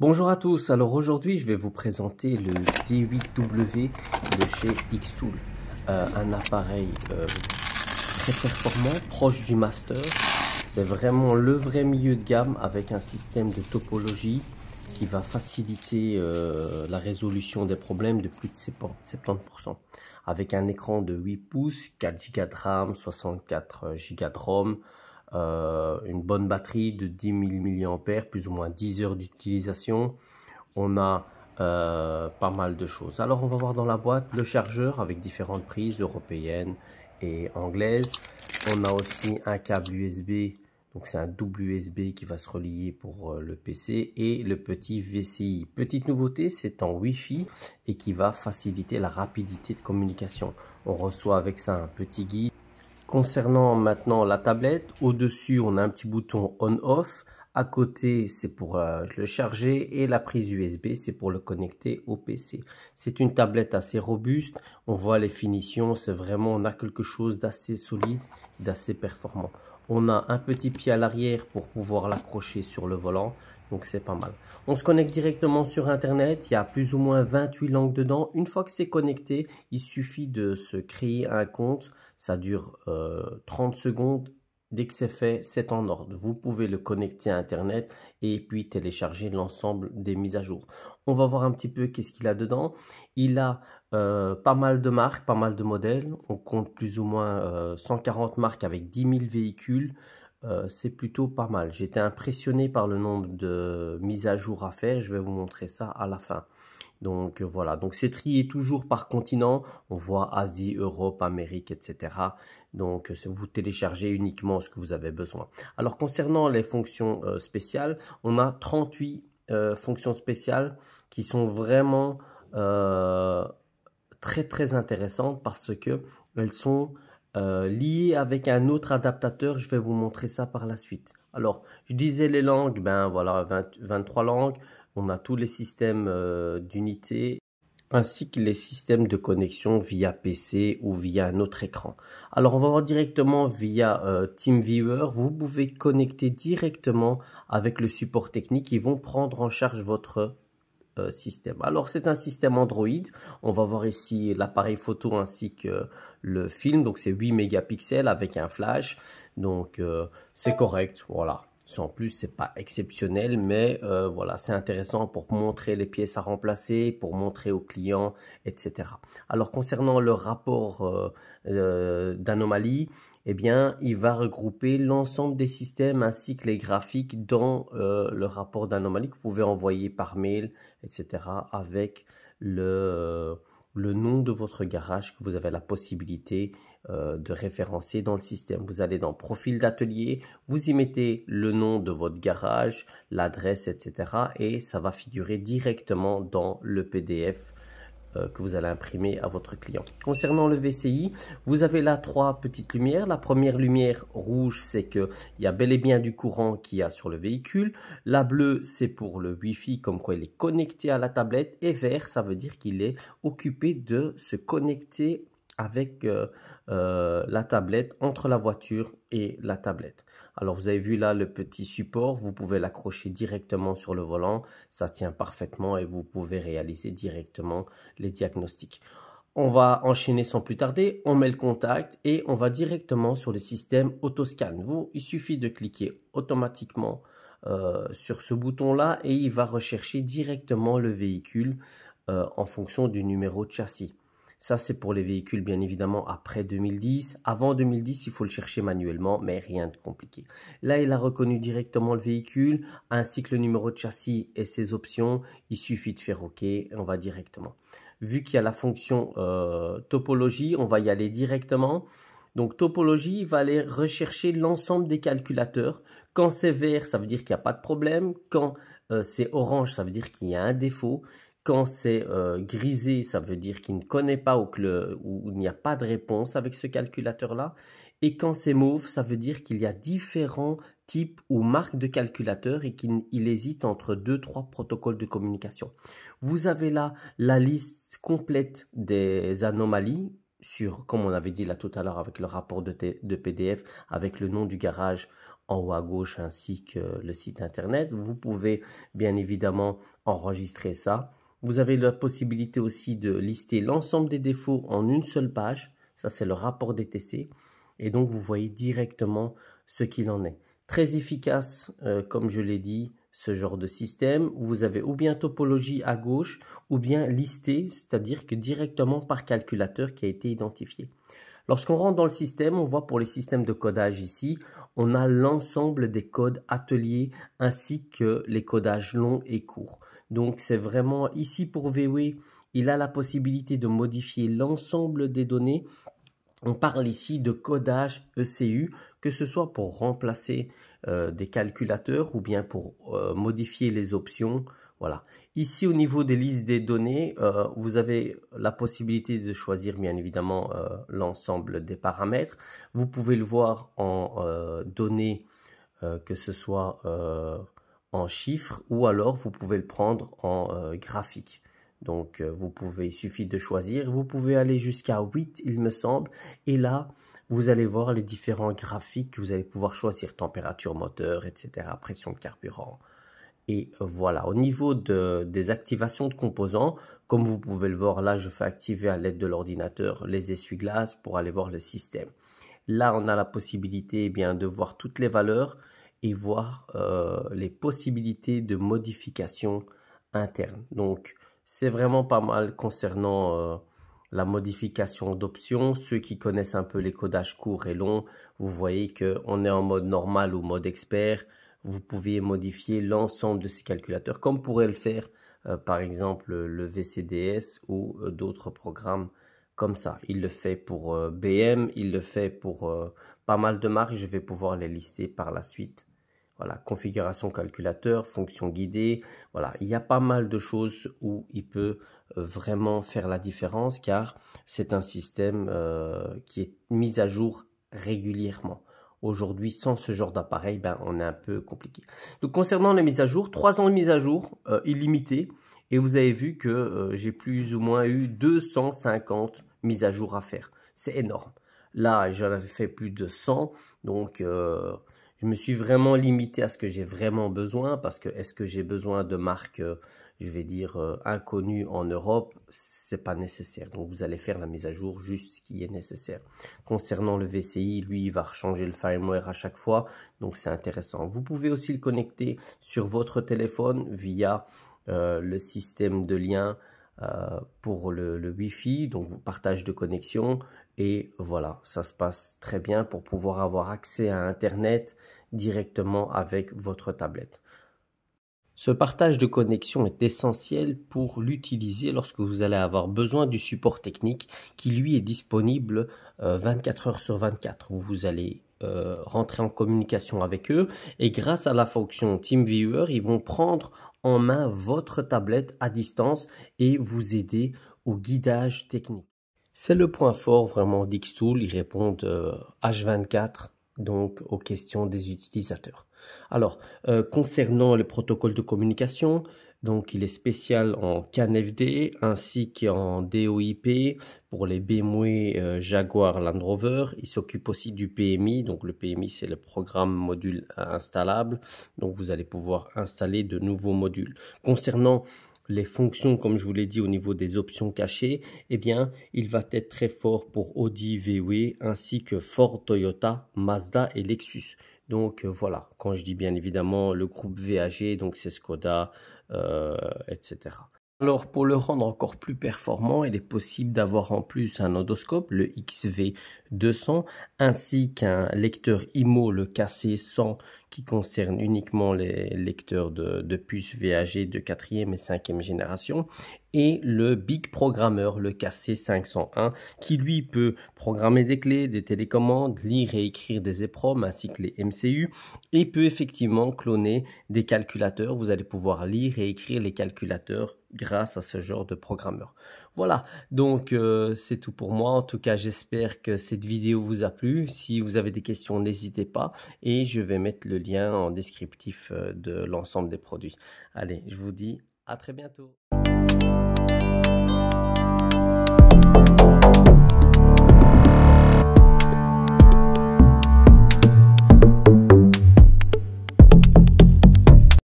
Bonjour à tous, alors aujourd'hui je vais vous présenter le D8W de chez Xtool, euh, un appareil euh, très performant, proche du master, c'est vraiment le vrai milieu de gamme avec un système de topologie qui va faciliter euh, la résolution des problèmes de plus de 70%. Avec un écran de 8 pouces, 4 Go de RAM, 64 Go de ROM, euh, une bonne batterie de 10 000 mAh, plus ou moins 10 heures d'utilisation. On a euh, pas mal de choses. Alors on va voir dans la boîte le chargeur avec différentes prises européennes et anglaises. On a aussi un câble USB, donc c'est un double USB qui va se relier pour euh, le PC et le petit VCI. Petite nouveauté, c'est en Wi-Fi et qui va faciliter la rapidité de communication. On reçoit avec ça un petit guide Concernant maintenant la tablette, au-dessus on a un petit bouton on-off. À côté, c'est pour euh, le charger et la prise USB, c'est pour le connecter au PC. C'est une tablette assez robuste. On voit les finitions, c'est vraiment, on a quelque chose d'assez solide, d'assez performant. On a un petit pied à l'arrière pour pouvoir l'accrocher sur le volant. Donc c'est pas mal. On se connecte directement sur Internet. Il y a plus ou moins 28 langues dedans. Une fois que c'est connecté, il suffit de se créer un compte. Ça dure 30 euh, secondes. Dès que c'est fait, c'est en ordre. Vous pouvez le connecter à Internet et puis télécharger l'ensemble des mises à jour. On va voir un petit peu qu'est-ce qu'il a dedans. Il a euh, pas mal de marques, pas mal de modèles. On compte plus ou moins 140 euh, marques avec 10 000 véhicules. Euh, c'est plutôt pas mal. J'étais impressionné par le nombre de mises à jour à faire. Je vais vous montrer ça à la fin. Donc euh, voilà, donc c'est trié toujours par continent. On voit Asie, Europe, Amérique, etc. Donc euh, vous téléchargez uniquement ce que vous avez besoin. Alors concernant les fonctions spéciales, on a 38 fonctions spéciales qui sont vraiment très très intéressantes parce que elles sont euh, lié avec un autre adaptateur. Je vais vous montrer ça par la suite. Alors, je disais les langues, ben voilà, 23 langues. On a tous les systèmes d'unités, euh, d'unité ainsi que les systèmes de connexion via PC ou via un autre écran. Alors on va voir directement via euh, TeamViewer, vous pouvez connecter directement avec le support technique, ils vont prendre en charge votre euh, Alors c'est un système Android, on va voir ici l'appareil photo ainsi que le film, donc c'est 8 mégapixels avec un flash, donc euh, c'est correct, voilà. En plus, c'est pas exceptionnel, mais euh, voilà, c'est intéressant pour montrer les pièces à remplacer, pour montrer aux clients, etc. Alors concernant le rapport d'anomalie, eh bien, il va regrouper l'ensemble des systèmes ainsi que les graphiques dans euh, le rapport d'anomalie que vous pouvez envoyer par mail, etc. avec le, nom de votre garage que vous avez la possibilité euh, de référencer dans le système. Vous allez dans profil d'atelier, vous y mettez le nom de votre garage, l'adresse, etc. Et ça va figurer directement dans le PDF euh, que vous allez imprimer à votre client. Concernant le VCI, vous avez là trois petites lumières. La première lumière rouge, c'est qu'il y a bel et bien du courant qu'il y a sur le véhicule. La bleue, c'est pour le Wi-Fi, comme quoi il est connecté à la tablette. Et vert, ça veut dire qu'il est occupé de se connecter avec euh, euh, la tablette entre la voiture et la tablette. Alors vous avez vu là le petit support, vous pouvez l'accrocher directement sur le volant, ça tient parfaitement et vous pouvez réaliser directement les diagnostics. On va enchaîner sans plus tarder, on met le contact et on va directement sur le système Autoscan. Vous, il suffit de cliquer automatiquement euh, sur ce bouton-là et il va rechercher directement le véhicule euh, en fonction du numéro de châssis. Ça, c'est pour les véhicules, bien évidemment, après 2010. Avant 2010, il faut le chercher manuellement, mais rien de compliqué. Là, il a reconnu directement le véhicule, ainsi que le numéro de châssis et ses options. Il suffit de faire OK on va directement. Vu qu'il y a la fonction euh, topologie, on va y aller directement. Donc topologie, il va aller rechercher l'ensemble des calculateurs. Quand c'est vert, ça veut dire qu'il n'y a pas de problème. Quand euh, c'est orange, ça veut dire qu'il y a un défaut. Quand c'est euh, grisé, ça veut dire qu'il ne connaît pas ou qu'il n'y a pas de réponse avec ce calculateur-là. Et quand c'est mauve, ça veut dire qu'il y a différents types ou marques de calculateurs et qu'il hésite entre deux, trois protocoles de communication. Vous avez là la liste complète des anomalies sur, comme on avait dit là tout à l'heure avec le rapport de PDF, avec le nom du garage en haut à gauche ainsi que le site internet. Vous pouvez bien évidemment enregistrer ça vous avez la possibilité aussi de lister l'ensemble des défauts en une seule page. Ça, c'est le rapport DTC. Et donc, vous voyez directement ce qu'il en est. Très efficace, euh, comme je l'ai dit, ce genre de système. vous avez ou bien topologie à gauche, ou bien listé, c'est-à-dire que directement par calculateur qui a été identifié. Lorsqu'on rentre dans le système, on voit pour les systèmes de codage ici, on a l'ensemble des codes ateliers ainsi que les codages longs et courts. Donc c'est vraiment ici pour VW, e, il a la possibilité de modifier l'ensemble des données. On parle ici de codage ECU, que ce soit pour remplacer euh, des calculateurs ou bien pour euh, modifier les options. Voilà. Ici, au niveau des listes des données, euh, vous avez la possibilité de choisir bien évidemment l'ensemble des paramètres. Vous pouvez le voir en données, que ce soit en chiffres ou alors vous pouvez le prendre en euh, graphique. Donc euh, vous pouvez, il suffit de choisir. Vous pouvez aller jusqu'à 8 il me semble. Et là, vous allez voir les différents graphiques que vous allez pouvoir choisir. Température moteur, etc. Pression de carburant. Et voilà, au niveau de, des activations de composants, comme vous pouvez le voir là, je fais activer à l'aide de l'ordinateur les essuie-glaces pour aller voir le système. Là, on a la possibilité eh bien, de voir toutes les valeurs et voir euh, les possibilités de modification interne. Donc, c'est vraiment pas mal concernant euh, la modification d'options. Ceux qui connaissent un peu les codages courts et longs, vous voyez que on est en mode normal ou mode expert. Vous pouvez modifier l'ensemble de ces calculateurs, comme pourrait le faire euh, par exemple le VCDS ou d'autres programmes comme ça. Il le fait pour BM, il le fait pour pas mal de marques. Je vais pouvoir les lister par la suite voilà, configuration calculateur, fonction guidée. Voilà, il y a pas mal de choses où il peut euh, vraiment faire la différence car c'est un système euh, qui est mis à jour régulièrement. Aujourd'hui, sans ce genre d'appareil, ben, on est un peu compliqué. Donc, concernant les mises à jour, trois ans de mise à jour euh, illimitées. Et vous avez vu que j'ai plus ou moins eu 250 mises à jour à faire. C'est énorme. Là, j'en avais fait plus de 100. Donc, je me suis vraiment limité à ce que j'ai vraiment besoin, parce que est-ce que j'ai besoin de marques, euh, je vais dire, euh, inconnues en Europe C'est pas nécessaire. Donc vous allez faire la mise à jour juste ce qui est nécessaire. Concernant le VCI, lui, il va changer le firmware à chaque fois, donc c'est intéressant. Vous pouvez aussi le connecter sur votre téléphone via euh, le système de lien euh, pour le, Wi-Fi, donc partage de connexion. Et voilà, ça se passe très bien pour pouvoir avoir accès à Internet directement avec votre tablette. Ce partage de connexion est essentiel pour l'utiliser lorsque vous allez avoir besoin du support technique qui lui est disponible 24 euh, heures sur 24. Vous allez euh, rentrer en communication avec eux et grâce à la fonction TeamViewer, ils vont prendre en main votre tablette à distance et vous aider au guidage technique. C'est le point fort vraiment d'Xtool, ils répondent H24 euh, donc aux questions des utilisateurs. Alors, euh, concernant les protocoles de communication, donc il est spécial en CanFD ainsi qu'en DOIP pour les BMW euh, Jaguar Land Rover. Il s'occupe aussi du PMI. Donc le PMI c'est le programme module installable. Donc vous allez pouvoir installer de nouveaux modules. Concernant les fonctions, comme je vous l'ai dit, au niveau des options cachées, eh bien, il va être très fort pour Audi, VW, ainsi que Ford, Toyota, Mazda et Lexus. Donc euh, voilà, quand je dis bien évidemment le groupe VAG, donc c'est Skoda, euh, etc. Alors pour le rendre encore plus performant, il est possible d'avoir en plus un endoscope, le XV200, ainsi qu'un lecteur IMO, le KC100, qui concerne uniquement les lecteurs de, puces VAG de 4 et 5e génération, et le Big Programmeur, le KC501, qui lui peut programmer des clés, des télécommandes, lire et écrire des EPROM ainsi que les MCU, et peut effectivement cloner des calculateurs. Vous allez pouvoir lire et écrire les calculateurs grâce à ce genre de programmeur. Voilà, donc euh, c'est tout pour moi. En tout cas, j'espère que cette vidéo vous a plu. Si vous avez des questions, n'hésitez pas. Et je vais mettre le lien en descriptif euh, de l'ensemble des produits. Allez, je vous dis à très bientôt.